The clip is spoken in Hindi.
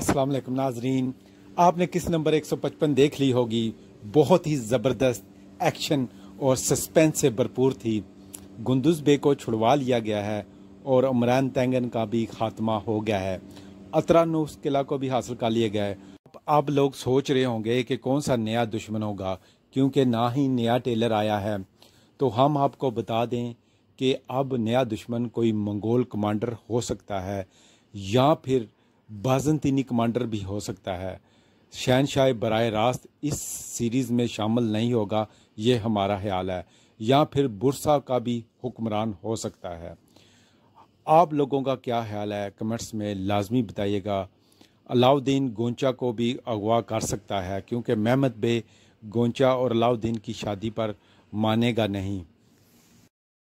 अस्सलाम वालेकुम नाजरीन आपने किस नंबर 155 देख ली होगी बहुत ही ज़बरदस्त एक्शन और सस्पेंस से भरपूर थी गुंदुज बे को छुड़वा लिया गया है और उमरान तेंगन का भी खात्मा हो गया है अतरानूस किला को भी हासिल कर लिया गया है आप लोग सोच रहे होंगे कि कौन सा नया दुश्मन होगा क्योंकि ना ही नया टेलर आया है तो हम आपको बता दें कि अब नया दुश्मन कोई मंगोल कमांडर हो सकता है या फिर बाजनतीनी कमांडर भी हो सकता है शहनशाह बर रास्त इस सीरीज़ में शामिल नहीं होगा ये हमारा ख्याल है या फिर बुरसा का भी हुक्मरान हो सकता है आप लोगों का क्या ख्याल है कमेंट्स में लाजमी बताइएगा अलाउद्दीन गोंचा को भी अगवा कर सकता है क्योंकि महमद बे गोंचा और अलाउद्दीन की शादी पर मानेगा नहीं